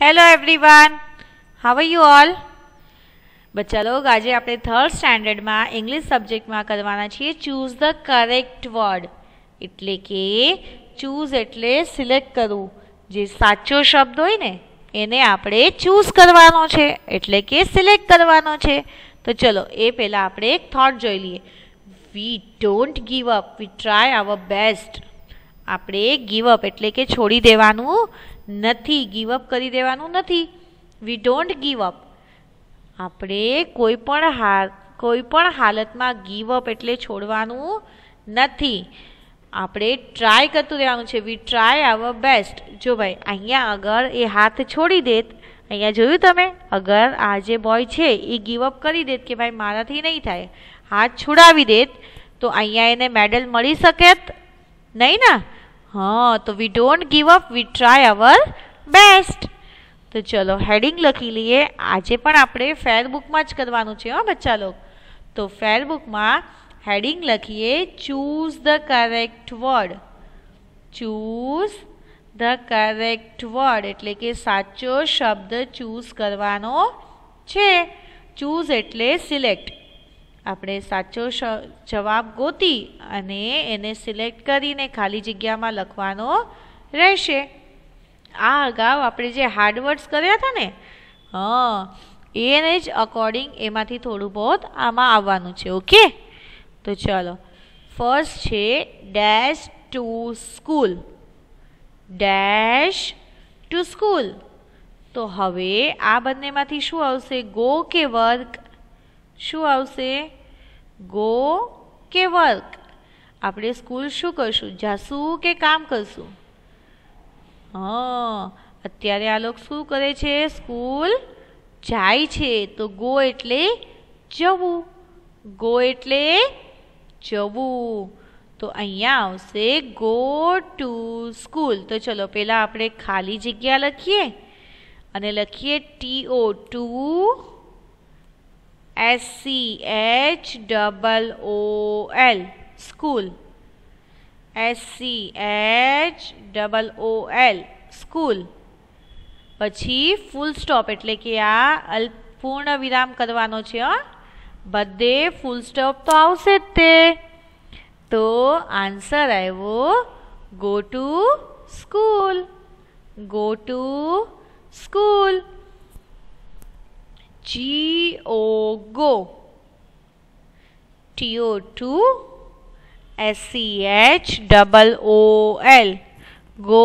Hello everyone how you all બચ્ચા લોગ આજે આપણે થર્ડ સ્ટાન્ડર્ડમાં ઇંગ્લિશ સબ્જેક્ટમાં કરવાના છીએ ચૂઝ ધ કરેક્ટ વર્ડ એટલે કે ચૂઝ એટલે સિલેક્ટ કરવું જે સાચો શબ્દ હોય ને એને આપણે ચૂઝ કરવાનો છે એટલે કે સિલેક્ટ કરવાનો છે તો ચલો એ પહેલાં આપણે એક થોટ જોઈ લઈએ we don't give up we try our best આપણે ગીવ અપ એટલે કે છોડી દેવાનું નથી ગીવ અપ કરી દેવાનું નથી વી ડોન્ટ ગીવ અપ આપણે કોઈ પણ હા કોઈ પણ હાલતમાં ગીવ અપ એટલે છોડવાનું નથી આપણે ટ્રાય કરતું રહેવાનું છે વી ટ્રાય અવર બેસ્ટ જો ભાઈ અહીંયા અગર એ હાથ છોડી દેત અહીંયા જોયું તમે અગર આ જે બોય છે એ ગીવ અપ કરી દેત કે ભાઈ મારાથી નહીં થાય હાથ છોડાવી દેત તો અહીંયા એને મેડલ મળી શકેત નહીં ના हां तो we don't give up we try our best तो चलो हेडिंग લખી લે આજે પણ આપણે ફેસબુક માં જ કરવાનું છે હો મતલબ તો ફેસબુક માં હેડિંગ લખીએ choose the correct word choose the correct word એટલે કે સાચો શબ્દ ચૂઝ કરવાનો છે ચૂઝ એટલે સિલેક્ટ આપણે સાચો જવાબ ગોતી અને એને સિલેક્ટ કરીને ખાલી જગ્યામાં લખવાનો રહેશે આ અગાઉ આપણે જે હાર્ડ હાર્ડવર્ડ્સ કર્યા હતા ને હં એને જ અકોર્ડિંગ એમાંથી થોડું બહુત આમાં આવવાનું છે ઓકે તો ચલો ફર્સ્ટ છે dash to school dash to school તો હવે આ બંનેમાંથી શું આવશે ગો કે વર્ક શું આવશે ગો કે વર્ક આપણે સ્કૂલ શું કરશું જાશું કે કામ કરશું હા અત્યારે આ લોકો શું કરે છે સ્કૂલ જાય છે તો ગો એટલે જવું ગો એટલે જવું તો અહીંયા આવશે ગો ટુ સ્કૂલ તો ચલો પહેલાં આપણે ખાલી જગ્યા લખીએ અને લખીએ T O to S C H double O L school S C H double O L school પછી ফুল સ્ટોપ એટલે કે આ પૂર્ણ વિરામ કરવાનો છે હો બધે ফুল સ્ટોપ આવશે તે તો આન્સર આયવો go to school go to school G O go T O to 2 H double O L go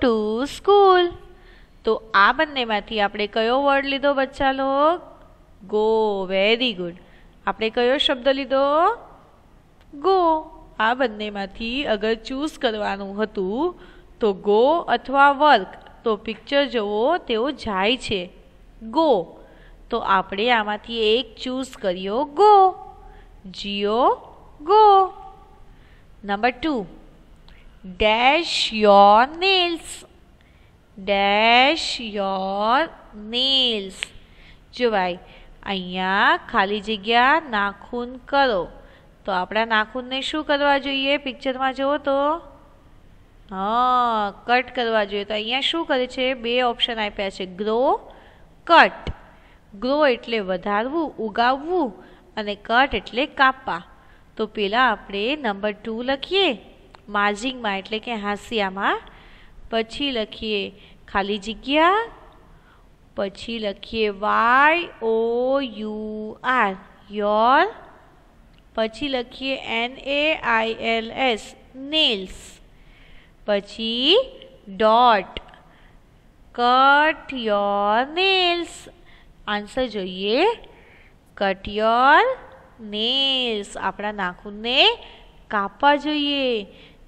to school તો આ બંનેમાંથી આપણે કયો વર્ડ લીધો બચ્ચા લોક ગો વેરી ગુડ આપણે કયો શબ્દ લીધો ગો આ બંનેમાંથી અગર ચૂઝ કરવાનું હતું તો ગો અથવા વર્ક તો પિક્ચર જોવો તેઓ જાય છે ગો તો આપણે આમાંથી એક ચૂઝ કર્યો go G O go number two dash your nails dash your nails જો ભાઈ અહીંયા ખાલી જગ્યા નાખૂન કરો તો આપણા નાખૂનને શું કરવા જોઈએ પિક્ચરમાં જુઓ તો હા કટ કરવા જોઈએ તો અહીંયા શું કરે છે બે ઓપ્શન આપ્યા છે ગ્રો કટ ગ્રો એટલે વધારવું ઉગાવવું અને કટ એટલે કાપવા તો પહેલાં આપણે નંબર ટુ લખીએ માર્જિંગમાં એટલે કે હાંસિયામાં પછી લખીએ ખાલી જગ્યા પછી લખીએ Y O U R your પછી લખીએ N A I L S nails પછી dot cut your nails answer જોઈએ કટ યોર નેલ્સ આપણા નાખૂનને કાપવા જોઈએ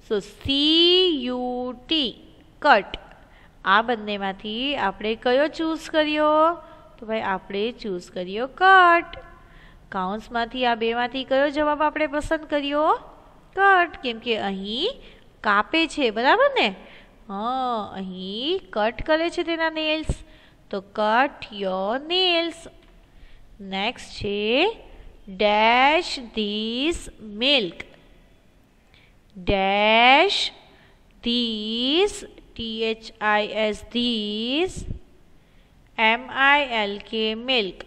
so C U T cut આ બંનેમાંથી આપણે કયો ચૂઝ કર્યો તો ભાઈ આપણે ચૂઝ કર્યો કટ કાઉન્સમાંથી આ બેમાંથી કયો જવાબ આપણે પસંદ કર્યો કટ કેમ કે અહીં કાપે છે બરાબર ને હા અહીં કટ કરે છે તેના નેલ્સ तो कट योर नेल्स नेक्स्ट है dash this milk dash this T H I S this M I L K milk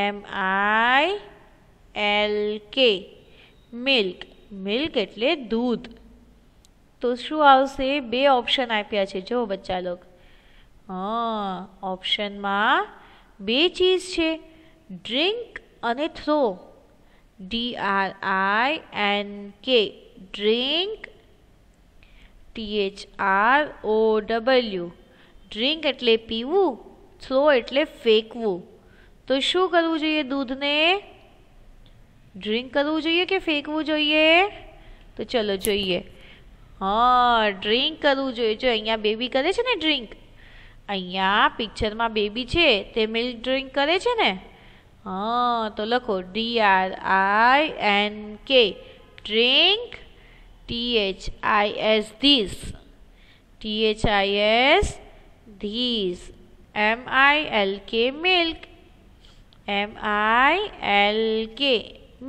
M I L K milk milk एट दूध तो शू आ बे ऑप्शन आप जो बच्चा लोग હા ઓપ્શનમાં બે ચીઝ છે ડ્રિંક અને throw D R I N K drink T H R O W drink એટલે પીવું થ્રો એટલે ફેંકવું તો શું કરવું જોઈએ દૂધને ડ્રિંક કરવું જોઈએ કે ફેંકવું જોઈએ તો ચલો જોઈએ હા ડ્રિંક કરવું જોઈએ જો અહીંયા બેબી કરે છે ને ડ્રિંક અહીંયા પિક્ચરમાં બેબી છે તે મિલ્ક ડ્રિંક કરે છે ને હા તો લખો D R I N K drink T H I S this T H I S this M I L K milk M I L K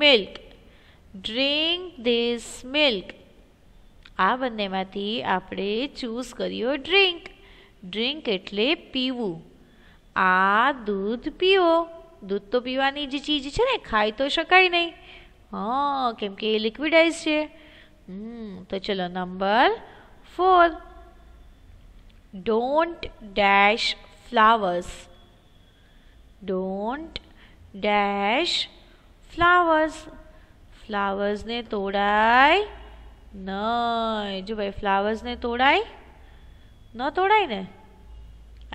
milk drink this milk આ બંનેમાંથી આપણે choose કર્યો ડ્રિંક ड्रिंक એટલે પીવું આ દૂધ પીઓ દૂધ તો પીવાની જ ચીજ છે ને ખાઈ તો શકાય નહીં હા કેમ કે ઈ લિક્વિડાઇઝ છે હમ તો ચલો number 4 don't dash flowers don't dash flowers flowers ને તોડાય નય જુઓ ભાઈ ફ્લાવર્સ ને તોડાય ન તોડાય ને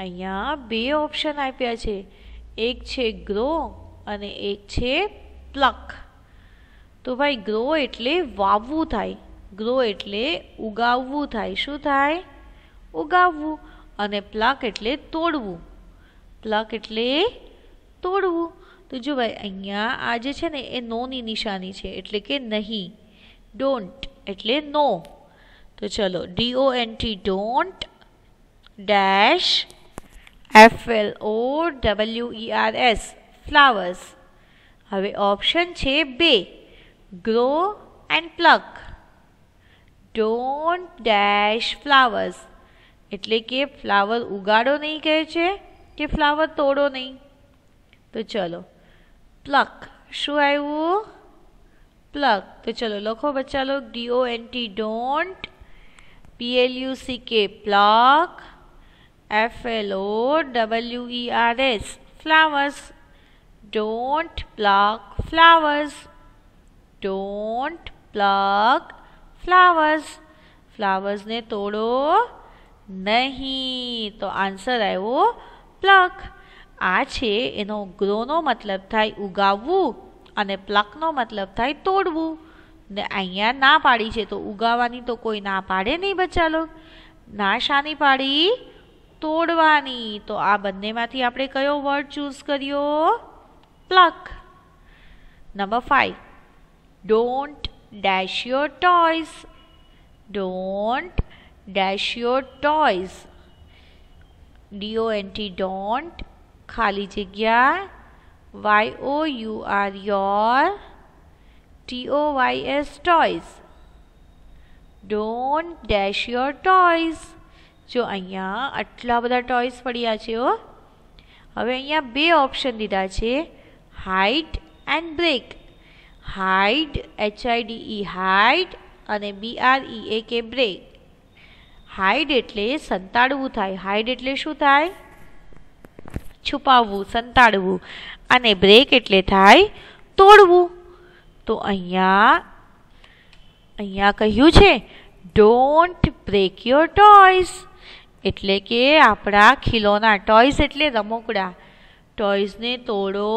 અહીંયા બે ઓપ્શન આપ્યા છે એક છે ગ્રો અને એક છે પ્લક તો ભાઈ ગ્રો એટલે વાવવું થાય ગ્રો એટલે ઉગાવવું થાય શું થાય ઉગાવવું અને પ્લક એટલે તોડવું પ્લક એટલે તોડવું તો જો ભાઈ અહીંયા આ જે છે ને એ નોની નિશાની છે એટલે કે નહીં ડોન્ટ એટલે નો તો ચલો D O N T don't dash F L O W E R S flowers હવે ઓપ્શન છે બે grow and pluck don't dash flowers એટલે કે ફ્લાવર ઉગાડો નહીં કહે છે કે ફ્લાવર તોડો નહીં તો ચલો પ્લક શું આવ્યું પ્લક તો ચલો લખો બચ્ચા લોગ D O N T don't P L U C K pluck F L O W E R S flowers. Don't pluck flowers. Don't pluck flowers. Flowers ને તોડો નહીં તો આન્સર આવ્યો પ્લક આ છે એનો ગ્રોનો મતલબ થાય ઉગાવવું અને પ્લકનો મતલબ થાય તોડવું ને અહીંયા ના પાડી છે તો ઉગાવાની તો કોઈ ના પાડે નહીં બચ્ચા લોક ના શાની પાડી तोड़वानी तो आ बने मैं क्यों वर्ड चूज करियो pluck number five dot dash your toys dot dash your toys D O N T dot खाली जगह Y O U R your T O Y S toys dot dash your toys જો અહીંયા આટલા બધા ટોયસ પડ્યા છે હો હવે અહીંયા બે ઓપ્શન દીધા છે hide and break hide E hide અને બીઆરઈ એ કે બ્રેક હાઇડ એટલે સંતાડવું થાય હાઇડ એટલે શું થાય છુપાવવું સંતાડવું અને બ્રેક એટલે થાય તોડવું તો અહીંયા અહીંયા કહ્યું છે ડોન્ટ બ્રેક યોર ટોયસ એટલે કે આપણા ખીલોના ટોયસ એટલે રમકડા ટોયઝને તોડો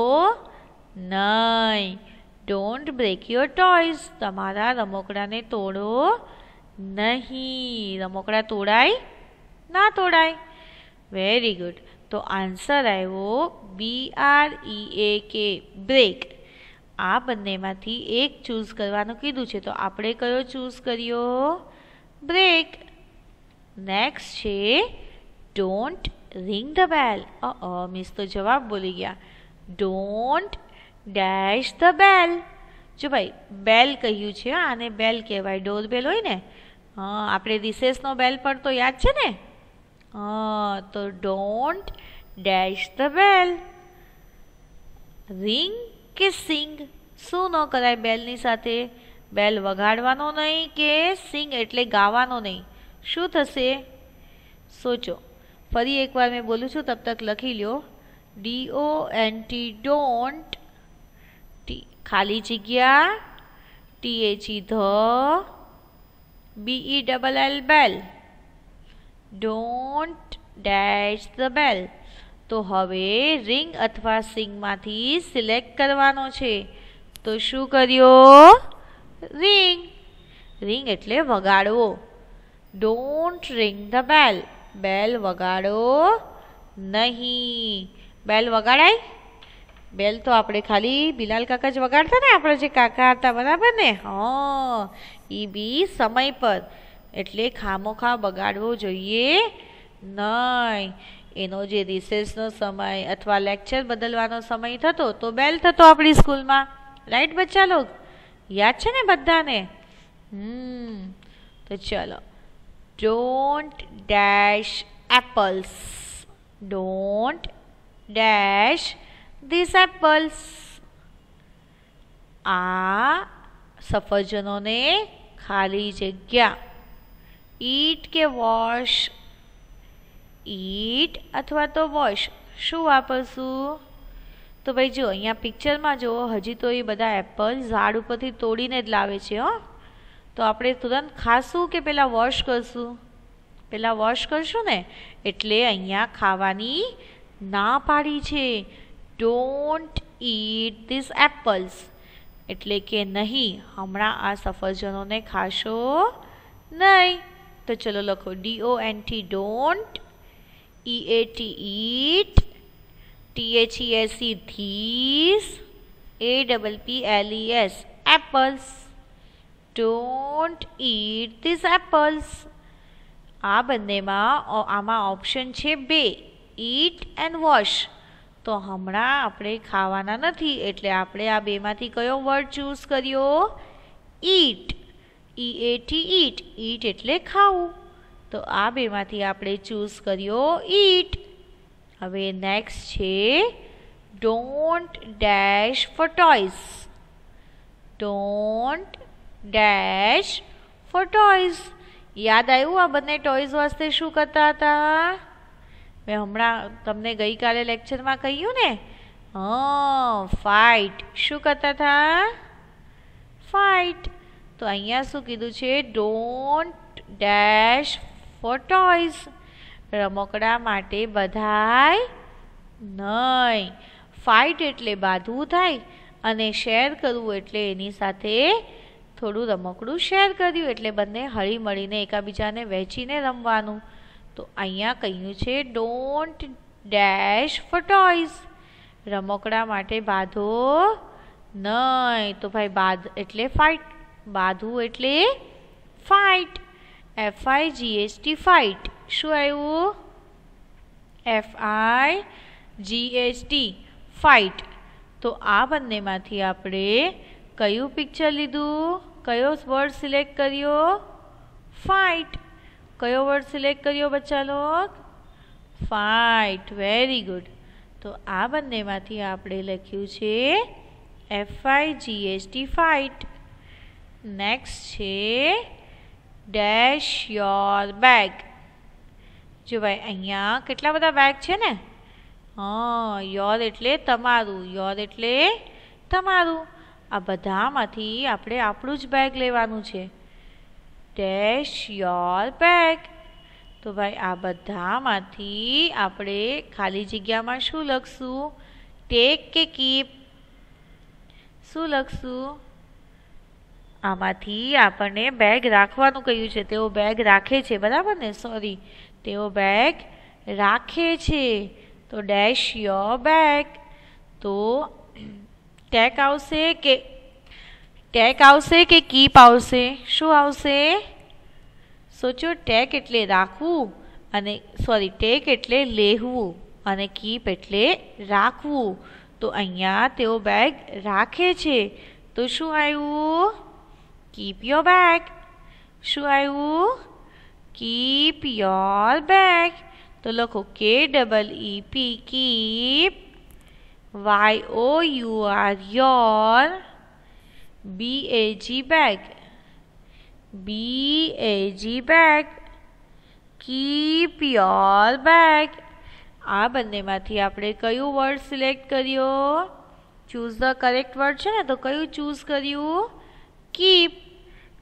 નહીં ડોન્ટ બ્રેક યોર ટોયસ તમારા રમકડાને તોડો નહીં રમકડા તોડાય ના તોડાય વેરી ગુડ તો આન્સર આવ્યો બી આર ઈ એ કે બ્રેક આ બંનેમાંથી એક ચૂઝ કરવાનું કીધું છે તો આપણે કયો ચૂઝ કર્યો નેક્સ્ટ છે don't ring the bell a miss તો જવાબ બોલી ગયા ડોન્ટ ડેશ ધ બેલ જો ભાઈ બેલ કહ્યું છે આને બેલ કહેવાય ડોર બેલ હોય ને હા આપણે રિસેસનો બેલ પણ તો યાદ છે ને હા તો don't dash the bell ring કે સિંગ શું ન કરાય બેલની સાથે બેલ વગાડવાનો નહીં કે સિંગ એટલે ગાવાનો નહીં શું થશે સોચો ફરી એકવાર મેં બોલું છું તબ તક લખી લ્યો D O N T don't T ખાલી જગ્યા T H E the B E double L bell don't dash the bell તો હવે રિંગ અથવા સિંગમાંથી સિલેક્ટ કરવાનો છે તો શું કર્યો રિંગ રિંગ એટલે વગાડવો don't ring the bell bell વગાડો નહીં બેલ વગાડાય બેલ તો આપણે ખાલી બિલાલ કાકા જ વગાડતા ને આપણે જે કાકા હતા બરાબર ને હં એ બી સમય પર એટલે ખામોખા વગાડવો જોઈએ નહીં એનો જે રિસેસનો સમય અથવા લેક્ચર બદલવાનો સમય થતો તો બેલ થતો આપણી સ્કૂલમાં રાઈટ બચ્ચા લોક યાદ છે ને બધાને હમ તો ચલો don't dash apples don't dash these apples આ સફરજનોને ખાલી જગ્યા ઈટ કે વોશ ઈટ અથવા તો વોશ શું વાપરશું તો ભાઈ જો અહીંયા પિક્ચરમાં જુઓ હજી તો એ બધા એપલ ઝાડ ઉપરથી તોડીને જ લાવે છે હો તો આપણે તુરંત ખાશું કે પહેલાં વોશ કરશું પહેલાં વોશ કરશું ને એટલે અહીંયા ખાવાની ના પાડી છે ડોન્ટ ઈટ ધીસ એપલ્સ એટલે કે નહીં હમણાં આ સફરજનોને ખાશો નહીં તો ચલો લખો D O N T don't E A T eat T H E S E these A double P L E S apples don't eat these apples આ બંનેમાં આમાં ઓપ્શન છે બે ઈટ એન્ડ વોશ તો હમણાં આપણે ખાવાના નથી એટલે આપણે આ બેમાંથી કયો વર્ડ ચૂઝ કર્યો ઈટ ઈ એ ટી ઈટ ઈટ એટલે ખાવું તો આ બેમાંથી આપણે ચૂઝ કર્યો ઈટ હવે નેક્સ્ટ છે don't dash for toys don't dash for toys યાદ આવ્યું આ બંને ટોયઝ વાસ્તે શું કરતા હતા મેં હમણાં તમને ગઈકાલે લેક્ચરમાં કહ્યું ને હં ફાઇટ શું કરતા હતા ફાઇટ તો અહીંયા શું કીધું છે ડોન્ટ ડેશ ફોર ટોયઝ રમકડા માટે બધાય નહીં ફાઇટ એટલે બાધવું થાય અને શેર કરવું એટલે એની સાથે થોડું રમકડું શેર કર્યું એટલે બંને હળીમળીને મળીને એકાબીજાને વહેંચીને રમવાનું તો અહીંયા કહ્યું છે ડોન્ટ ડેશ ફોર રમકડા માટે બાંધો નહીં તો ભાઈ બાદ એટલે ફાઇટ બાંધવું એટલે fight F I G S T fight શું આવ્યું F I G S T fight તો આ બંનેમાંથી આપણે કયું પિક્ચર લીધું કયો વર્ડ સિલેક્ટ કર્યો ફાઈટ કયો વર્ડ સિલેક્ટ કર્યો بچા લોકો ફાઈટ વેરી ગુડ તો આ બનેમાંથી આપણે લખ્યું છે F I G H T fight next છે ડેશ યોર બેગ જો ભાઈ અહીંયા કેટલા બધા બેગ છે ને હા યોર એટલે તમારું યોર એટલે તમારું આ બધામાંથી આપણે આપણું જ બેગ લેવાનું છે ડેશ યોર બેગ તો ભાઈ આ બધામાંથી આપણે ખાલી જગ્યામાં શું લખશું ટેક કે કીપ શું લખશું આમાંથી આપણને બેગ રાખવાનું કહ્યું છે તેઓ બેગ રાખે છે બરાબર ને સોરી તેઓ બેગ રાખે છે તો ડેશ યોર બેગ તો ટેક આવશે કે ટેક આવશે કે કીપ આવશે શું આવશે સોચો ટેક એટલે રાખવું અને સોરી ટેક એટલે લેવું અને કીપ એટલે રાખવું તો અહીંયા તેઓ બેગ રાખે છે તો શું આવ્યું કીપ યોર બેગ શું આવ્યું કીપ યોર બેગ તો લખો K double E P keep Y O U R your B A G bag B A G bag keep your bag आ बने आप क्यू वर्ड सिलेक्ट करियो चूज द करेक्ट वर्ड है तो क्यू चूज करू कीप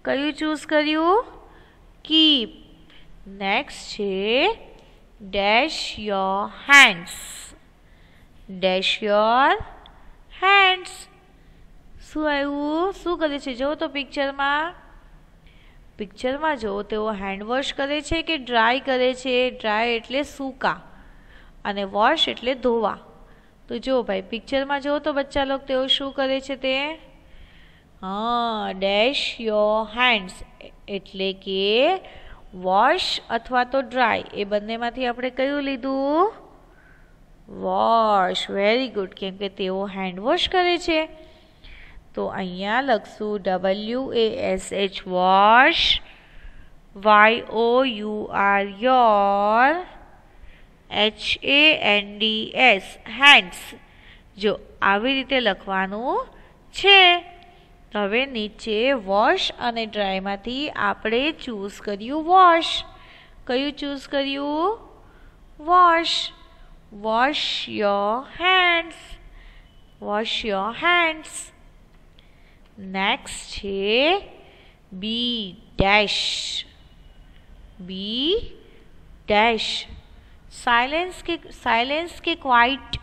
क्यू चूज करू कीप नेक्स्ट है dash your hands dash your hands શું આવ્યું શું કરે છે જુઓ તો પિક્ચરમાં પિક્ચરમાં જુઓ તેઓ હેન્ડ વોશ કરે છે કે ડ્રાય કરે છે ડ્રાય એટલે સૂકા અને વોશ એટલે ધોવા તો જુઓ ભાઈ પિક્ચરમાં જુઓ તો બચ્ચા લોકો તેઓ શું કરે છે તે હા ડેશ યોર હેન્ડ્સ એટલે કે વોશ અથવા તો ડ્રાય એ બંનેમાંથી આપણે કયું લીધું વોશ વેરી ગુડ કેમ કે તેઓ હેન્ડ વોશ કરે છે તો અહીંયા લખશું W A S H wash Y O U R your H A N D S hands જો આવી રીતે લખવાનું છે હવે નીચે વોશ અને ડ્રાયમાંથી આપણે ચૂઝ કર્યું વોશ કયું ચૂઝ કર્યું wash wash your hands wash your hands next है b dash b dash silence के साइलेंस के क्वाइट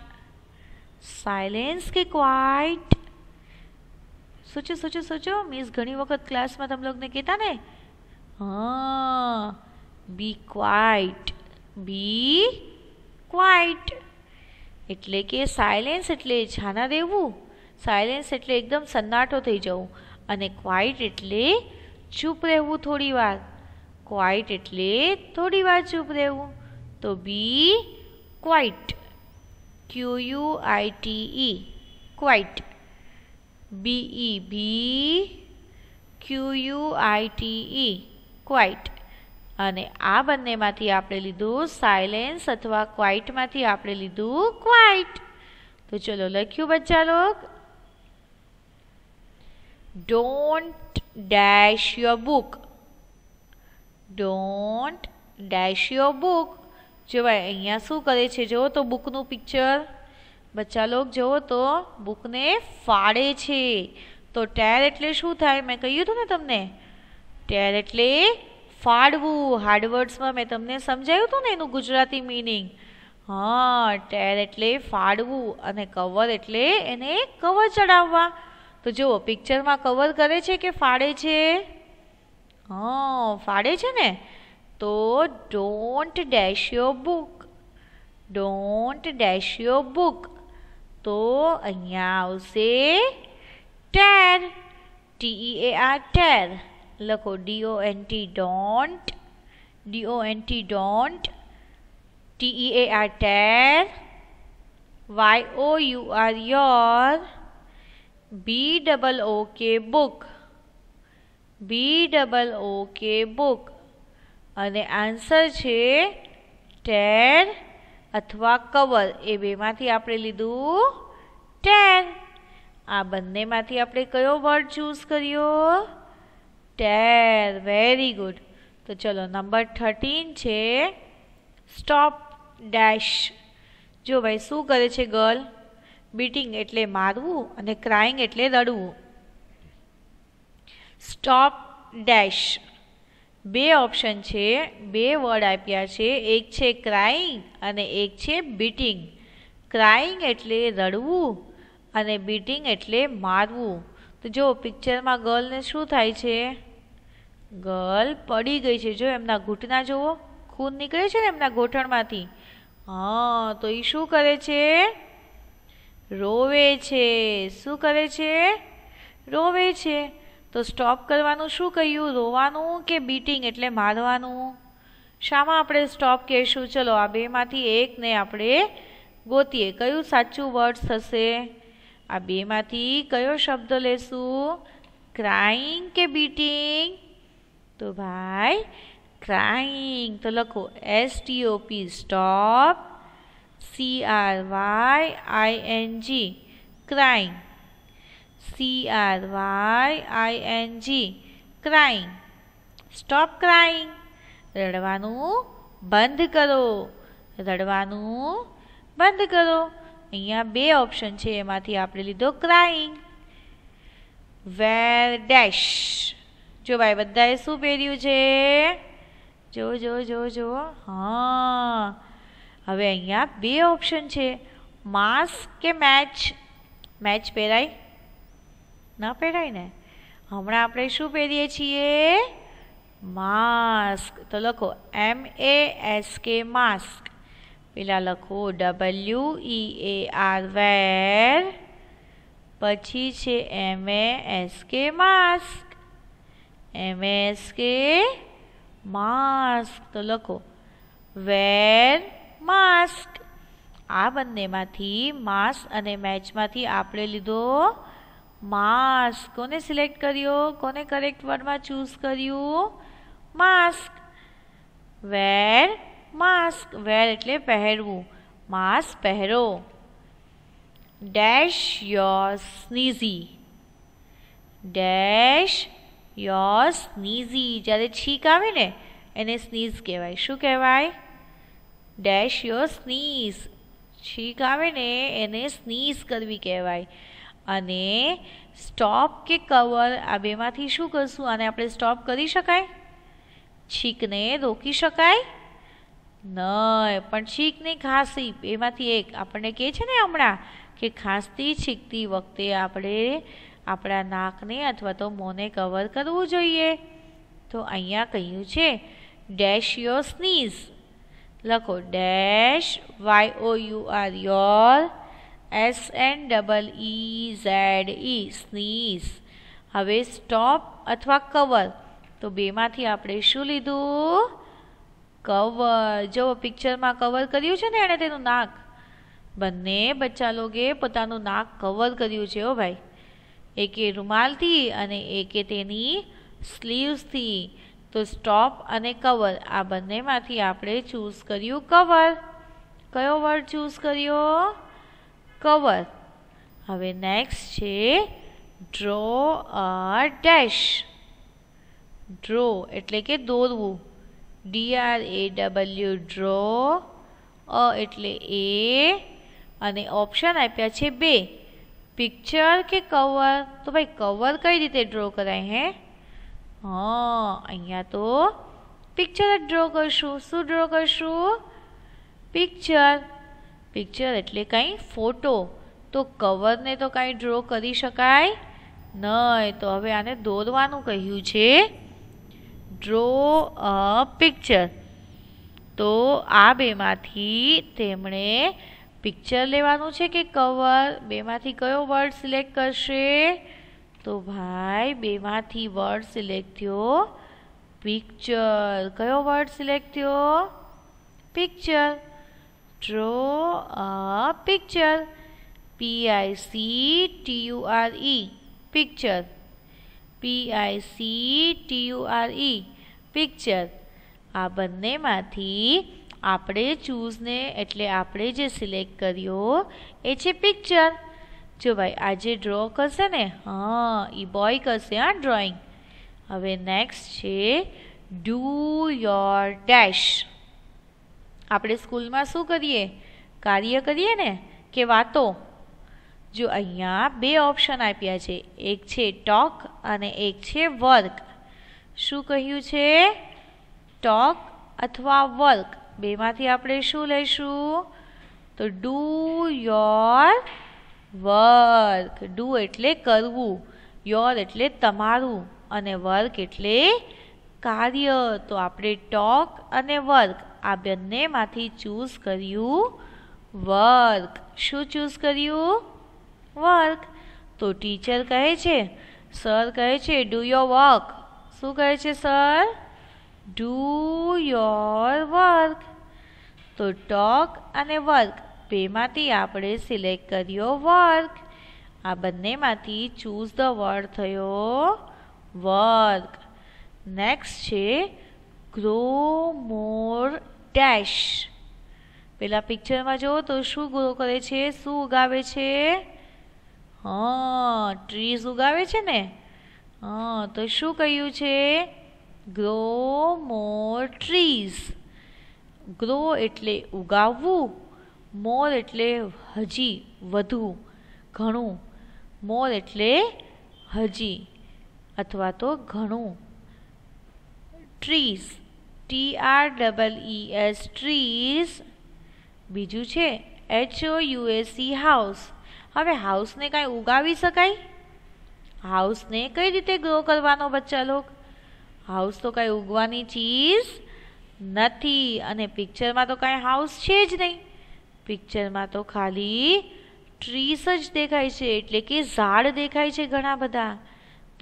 સાયલેન્સ सोचो सोचो સોચો સોચો સોચો મિસ ઘણી વખત ક્લાસમાં તમે લોકોને કહેતા ને હા બી ક્વાઇટ બી ક્વાઇટ એટલે કે સાયલેન્સ એટલે છાના રહેવું સાયલેન્સ એટલે એકદમ સન્નાટો થઈ જવું અને ક્વાઇટ એટલે ચૂપ રહેવું થોડી વાર ક્વાઇટ એટલે થોડી વાર ચૂપ રહેવું તો be quiet Q U I T E quiet B E be Q U I T E quiet અને આ બંનેમાંથી આપણે લીધું સાયલેન્સ અથવા ક્વાઇટમાંથી આપણે લીધું ક્વાઇટ તો ચલો લખ્યું બચ્ચા લોક don't dash your book don't dash your book જો ભાઈ અહીંયા શું કરે છે જુઓ તો બુકનું પિક્ચર બચ્ચા લોક જુઓ તો બુકને ફાડે છે તો ટેર એટલે શું થાય મેં કહ્યું હતું ને તમને ટેર એટલે ફાડવું હાર્ડવર્ડ્સમાં મેં તમને સમજાયું હતું ને એનું ગુજરાતી મિનિંગ હા ટેર એટલે ફાડવું અને કવર એટલે એને કવર ચડાવવા તો જુઓ પિક્ચરમાં કવર કરે છે કે ફાડે છે હા ફાડે છે ને તો don't dash your book don't dash your book તો અહીંયા આવશે tear T E A R tear લખો D O N T don't D O N T don't T E A R tear Y O U R your B double O K book B double O K book અને answer છે tear અથવા cover એ બેમાંથી આપણે લીધું tear આ બંનેમાંથી આપણે કયો વર્ડ ચૂઝ કર્યો ટેર વેરી ગુડ તો ચલો નંબર થર્ટીન છે સ્ટોપ ડેશ જો ભાઈ શું કરે છે ગર્લ બીટિંગ એટલે મારવું અને ક્રાઇંગ એટલે રડવું સ્ટોપ ડેશ બે ઓપ્શન છે બે વર્ડ આપ્યા છે એક છે ક્રાઇંગ અને એક છે બીટિંગ ક્રાઇંગ એટલે રડવું અને બીટિંગ એટલે મારવું તો જો પિક્ચરમાં ગર્લને શું થાય છે ગર્લ પડી ગઈ છે જો એમના ઘૂંટના જુઓ ખૂન નીકળે છે ને એમના ગોઠણમાંથી હા તો એ શું કરે છે રોવે છે શું કરે છે રોવે છે તો સ્ટોપ કરવાનું શું કહ્યું રોવાનું કે બીટિંગ એટલે મારવાનું શામાં આપણે સ્ટોપ કહેશું ચલો આ બેમાંથી એકને આપણે ગોતીએ કયું સાચું વર્ડ્સ થશે આ બેમાંથી કયો શબ્દ લેશું કાઇંગ કે બીટીંગ તો ભાઈ કાઇંગ તો લખો s t o p stop c r y i n g crying c r y i n g crying stop crying રડવાનું બંધ કરો રડવાનું બંધ કરો અહીંયા બે ઓપ્શન છે એમાંથી આપણે લીધો ક્રાઇંગ વેર ડેશ જો ભાઈ બધાએ શું પહેર્યું છે જો જો જો જો હા હવે અહીંયા બે ઓપ્શન છે માસ્ક કે મેચ મેચ પહેરાય ના પહેરાય ને હમણાં આપણે શું પહેરીએ છીએ માસ્ક તો લખો એમ એ એસ કે માસ્ક પેલા લખો ડબલ્યુ ઈ એ આર વેર પછી છે M S K mask M S K mask તો લખો વેર માસ્ક આ બંનેમાંથી માસ્ક અને મેચમાંથી આપણે લીધો માસ્ક કોને સિલેક્ટ કર્યો કોને કરેક્ટ વર્ડમાં ચૂઝ કર્યું માસ્ક વેર માસ્ક વેર એટલે પહેરવું માસ્ક પહેરો dash your sneeze dash your sneeze જ્યારે છીંક આવે ને એને સ્નીઝ કહેવાય શું કહેવાય ડેશ યોર સ્નીઝ છીંક આવે ને એને સ્નીઝ કરવી કહેવાય અને સ્ટોપ કે કવર આ બેમાંથી શું કરશું અને આપણે સ્ટોપ કરી શકાય છીંકને રોકી શકાય નય પણ નહીં ખાંસી એમાંથી એક આપણને કહે છે ને હમણાં કે ખાંસતી છીકતી વખતે આપણે આપણા નાકને અથવા તો મોંને કવર કરવું જોઈએ તો અહીંયા કહ્યું છે ડેશ યોર સ્નીઝ લખો dash Y O U R your S N double E Z E sneeze હવે સ્ટોપ અથવા કવર તો બેમાંથી આપણે શું લીધું કવર જો પિક્ચરમાં કવર કર્યું છે ને એણે તેનું નાક બંને બચ્ચા લોકે પોતાનું નાક કવર કર્યું છે હો ભાઈ એકે રૂમાલથી અને એકે તેની સ્લીવ્સથી તો સ્ટોપ અને કવર આ બંનેમાંથી આપણે ચૂઝ કર્યું કવર કયો વર્ડ ચૂઝ કર્યો કવર હવે નેક્સ્ટ છે ડ્રો અ ડેશ ડ્રો એટલે કે દોરવું D R A W draw a એટલે એ અને ઓપ્શન આપ્યા છે બે પિક્ચર કે કવર તો ભાઈ કવર કઈ રીતે ડ્રો કરાય હે હા અહીંયા તો પિક્ચર જ ડ્રો કરશું શું ડ્રો કરશું પિક્ચર પિક્ચર એટલે કંઈ ફોટો તો કવરને તો કાંઈ ડ્રો કરી શકાય નહીં તો હવે આને દોરવાનું કહ્યું છે ડ્રો અ પિક્ચર તો આ બેમાંથી તેમણે પિક્ચર લેવાનું છે કે કવર બેમાંથી કયો વર્ડ સિલેક્ટ કરશે તો ભાઈ બેમાંથી વર્ડ સિલેક્ટ થયો પિક્ચર કયો વર્ડ સિલેક્ટ થયો picture draw a picture P I C T U R E picture P I C T U R E picture આ બંનેમાંથી આપણે ચૂઝને એટલે આપણે જે સિલેક્ટ કર્યો એ છે પિક્ચર જો ભાઈ આજે ડ્રો કરશે ને હા એ બોય કરશે આ ડ્રોઈંગ હવે નેક્સ્ટ છે ડુ યોર ડેશ આપણે સ્કૂલમાં શું કરીએ કાર્ય કરીએ ને કે વાતો જો અહીંયા બે ઓપ્શન આપ્યા છે એક છે ટોક અને એક છે વર્ક શું કહ્યું છે ટોક અથવા વર્ક બેમાંથી આપણે શું લઈશું તો ડુ યોર વર્ક ડુ એટલે કરવું યોર એટલે તમારું અને વર્ક એટલે કાર્ય તો આપણે ટોક અને વર્ક આ બંનેમાંથી ચૂઝ કર્યું વર્ક શું ચૂઝ કર્યું વર્ક તો ટીચર કહે છે સર કહે છે ડુ યોર વર્ક શું કહે છે સર ડુ યોર વર્ક તો ટોક અને વર્ક બેમાંથી આપણે સિલેક્ટ કર્યો વર્ક આ બંનેમાંથી ચૂઝ ધ વર્ડ થયો વર્ક નેક્સ્ટ છે ગ્રો મોર ડેશ પેલા પિક્ચરમાં જુઓ તો શું ગ્રો કરે છે શું ઉગાવે છે હા ટ્રીઝ ઉગાવે છે ને હં તો શું કહ્યું છે ગ્રો મોર ટ્રીઝ ગ્રો એટલે ઉગાવવું મોર એટલે હજી વધુ ઘણું મોર એટલે હજી અથવા તો ઘણું trees T R double E S trees બીજું છે એચ ઓ યુએસી હાઉસ હવે હાઉસને કાંઈ ઉગાવી શકાય હાઉસને કઈ રીતે ગ્રો કરવાનો બચ્ચા લોક હાઉસ તો કાંઈ ઉગવાની ચીજ નથી અને પિક્ચરમાં તો કાંઈ હાઉસ છે જ નહીં પિક્ચરમાં તો ખાલી ટ્રીસ જ દેખાય છે એટલે કે ઝાડ દેખાય છે ઘણા બધા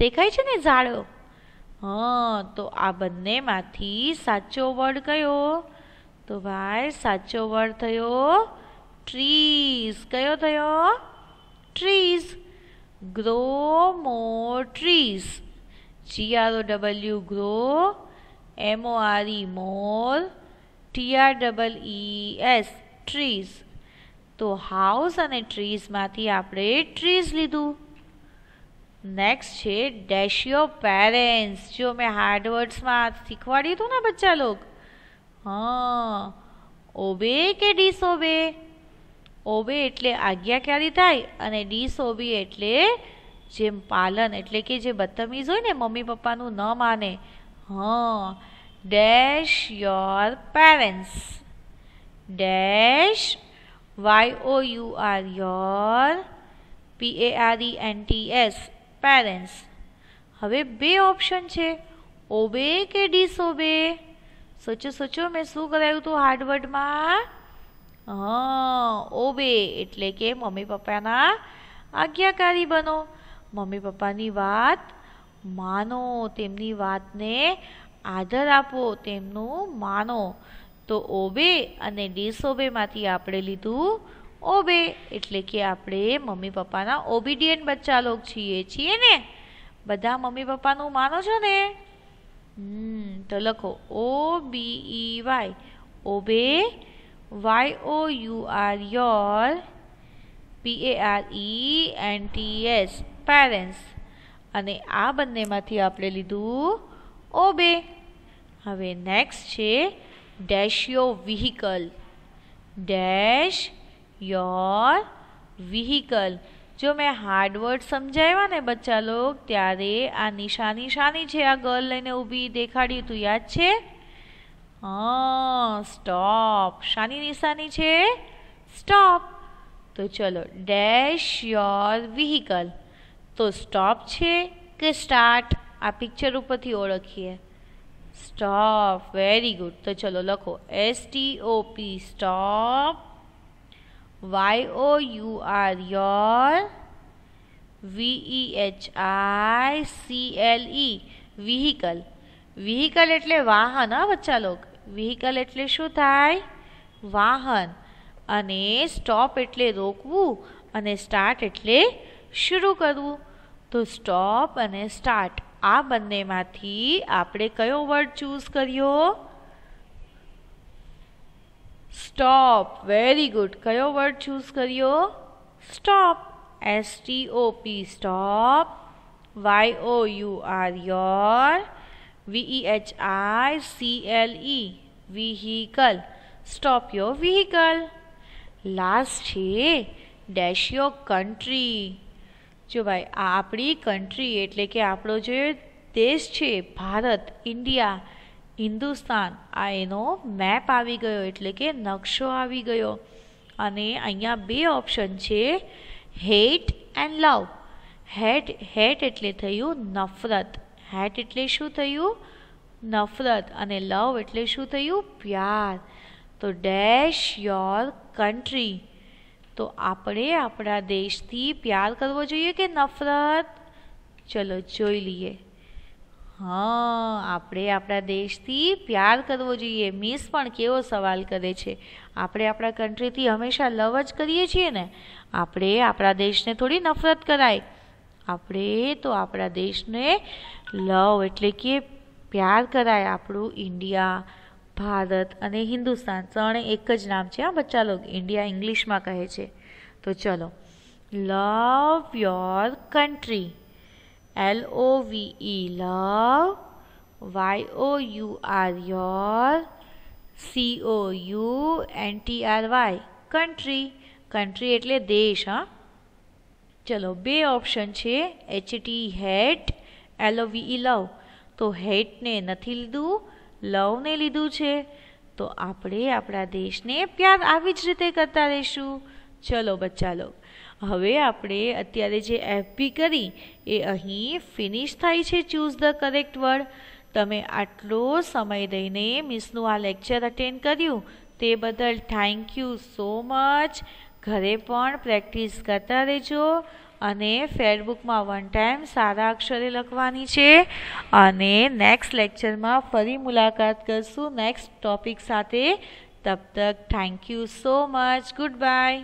દેખાય છે ને ઝાડો હં તો આ બંનેમાંથી સાચો વર્ડ કયો તો ભાઈ સાચો વર્ડ થયો ટ્રીસ કયો થયો trees grow more trees g r o w grow m o r e more t r double e s trees તો હાઉસ અને ટ્રીઝમાંથી આપણે ટ્રીઝ લીધું નેક્સ્ટ છે ડેશ યોર પેરેન્ટ્સ જો મેં હાર્ડવર્ડ્સમાં શીખવાડ્યું હતું ને બચ્ચા લોક હા ઓબે કે ડિસઓબે ઓબે ઓબે એટલે આજ્ઞા આજ્ઞાકારી થાય અને ડિસઓબી એટલે જેમ પાલન એટલે કે જે બદતમીઝ હોય ને મમ્મી પપ્પાનું ન માને હા dash your parents dash Y O U R your P A R E N T S parents હવે બે ઓપ્શન છે ઓબે કે ડિસઓબે સોચો સોચો મેં શું કરાયું હતું હાર્ડવર્ડમાં હા ઓબે એટલે કે મમ્મી પપ્પાના આજ્ઞાકારી બનો મમ્મી પપ્પાની વાત માનો તેમની વાતને આદર આપો તેમનું માનો તો ઓબે અને ડિસઓબેમાંથી આપણે લીધું ઓબે એટલે કે આપણે મમ્મી પપ્પાના ઓબિડિયન્ટ બચ્ચા લોક છીએ છીએ ને બધા મમ્મી પપ્પાનું માનો છો ને હમ તો લખો O B Y obey Y O U R your P A R E N T S parents અને આ બંનેમાંથી આપણે લીધું ઓબે હવે નેક્સ્ટ છે dash your vehicle dash your vehicle જો મેં હાર્ડવર્ડ સમજાવ્યા ને બચ્ચા લોક ત્યારે આ નિશાની શાની છે આ ગર્લ લઈને ઊભી દેખાડ્યું હતું યાદ છે स्टॉप हाँ, शानी निशानी छे स्टॉप तो चलो डैश योर व्हीकल तो स्टॉप छे के स्टार्ट आ पिक्चर ऊपर थी ओळखिए स्टॉप वेरी गुड तो चलो लखो S T O P stop Y O U R your V E H I C L E vehicle vehicle एट्ले वाहन हाँ बच्चा लोग વ્હીકલ એટલે શું થાય વાહન અને સ્ટોપ એટલે રોકવું અને સ્ટાર્ટ એટલે શરૂ કરવું તો સ્ટોપ અને સ્ટાર્ટ આ બંનેમાંથી આપણે કયો વર્ડ ચૂઝ કર્યો સ્ટોપ વેરી ગુડ કયો વર્ડ ચૂઝ કર્યો stop S T O P stop Y O U R your V-E-H-I-C-L-E e, vehicle stop your vehicle last છે ડેશ યોર કન્ટ્રી જો ભાઈ આ આપણી કન્ટ્રી એટલે કે આપણો જે દેશ છે ભારત ઇન્ડિયા હિન્દુસ્તાન આ એનો મેપ આવી ગયો એટલે કે નકશો આવી ગયો અને અહીંયા બે ઓપ્શન છે hate and love hate hate એટલે થયું નફરત હેટ એટલે શું થયું નફરત અને લવ એટલે શું થયું પ્યાર તો ડેશ યોર કન્ટ્રી તો આપણે આપણા દેશથી પ્યાર કરવો જોઈએ કે નફરત ચલો જોઈ લઈએ હા આપણે આપણા દેશથી પ્યાર કરવો જોઈએ મિસ પણ કેવો સવાલ કરે છે આપણે આપણા કન્ટ્રીથી હંમેશા લવ જ કરીએ છીએ ને આપણે આપણા દેશને થોડી નફરત કરાય આપણે તો આપણા દેશને લવ એટલે કે પ્યાર કરાય આપણું ઇન્ડિયા ભારત અને હિન્દુસ્તાન ત્રણે એક જ નામ છે હા બચ્ચા લોક ઇન્ડિયા ઇંગ્લિશમાં કહે છે તો ચલો love your country L O V E love Y O U R your C O U N T R Y country country એટલે દેશ હા ચલો બે ઓપ્શન છે એચટી હેટ એલઓવીઈ લવ તો હેટને નથી લીધું લવને લીધું છે તો આપણે આપણા દેશને પ્યાર આવી જ રીતે કરતા રહીશું ચલો બચ્ચા લો હવે આપણે અત્યારે જે એફપી કરી એ અહીં ફિનિશ થાય છે ચૂઝ ધ કરેક્ટ વર્ડ તમે આટલો સમય દઈને મિસનું આ લેક્ચર અટેન્ડ કર્યું તે બદલ થેન્ક યુ સો મચ ઘરે પણ પ્રેક્ટિસ કરતા રહેજો અને ફેરબુકમાં વન ટાઈમ સારા અક્ષરે લખવાની છે અને નેક્સ્ટ લેક્ચરમાં ફરી મુલાકાત કરશું નેક્સ્ટ ટોપિક સાથે તબ તક thank you so much good bye